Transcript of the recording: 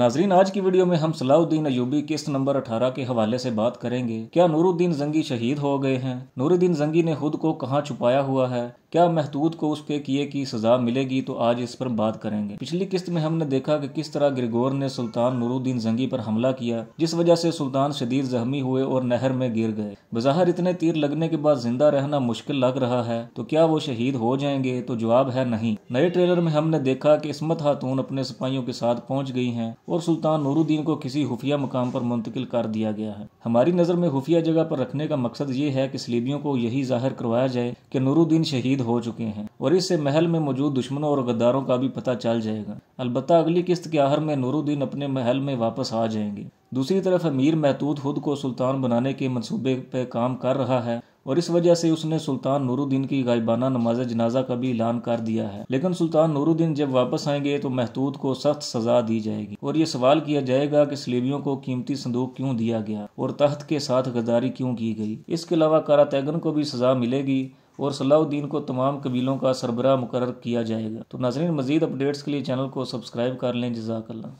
नाजरीन आज की वीडियो में हम सलाउद्दीन अयूबी किस्त नंबर 18 के हवाले से बात करेंगे क्या नूरुद्दीन जंगी शहीद हो गए हैं नूरुद्दीन जंगी ने खुद को कहाँ छुपाया हुआ है क्या महदूद को उसके किए की सजा मिलेगी तो आज इस पर बात करेंगे पिछली किस्त में हमने देखा कि किस तरह ग्रिगोर ने सुल्तान नूरुद्दीन जंगी पर हमला किया जिस वजह से सुल्तान शदीद जख्मी हुए और नहर में गिर गए बजहर इतने तीर लगने के बाद जिंदा रहना मुश्किल लग रहा है तो क्या वो शहीद हो जाएंगे तो जवाब है नहीं नए ट्रेलर में हमने देखा की इसमत खातून अपने सिपाहियों के साथ पहुँच गई है और सुल्तान नूरुद्दीन को किसी खुफिया मकाम पर मुंतकिल कर दिया गया है हमारी नज़र में खुफिया जगह पर रखने का मकसद ये है कि सलीबियों को यही जाहिर करवाया जाए कि नूरुद्दीन शहीद हो चुके हैं और इससे महल में मौजूद दुश्मनों और गद्दारों का भी पता चल जाएगा अलबत्त अगली किस्त के आहर में नूरुद्दीन अपने महल में वापस आ जाएंगे दूसरी तरफ अमीर महतूद खुद को सुल्तान बनाने के मंसूबे पर काम कर रहा है और इस वजह से उसने सुल्तान नूरुद्दीन की गायबाना नमाज जनाजा का भी ऐलान कर दिया है लेकिन सुल्तान नूरुद्दीन जब वापस आएंगे तो महतूद को सख्त सजा दी जाएगी और ये सवाल किया जाएगा कि सलेबियों को कीमती संदूक क्यों दिया गया और तख्त के साथ गद्दारी क्यों की गई इसके अलावा कारा तैगन को भी सजा मिलेगी और सलाउद्दीन को तमाम कबीलों का सरबराह मुकर किया जाएगा तो नाजरीन मजीद अपडेट्स के लिए चैनल को सब्सक्राइब कर लें जजाकल्ला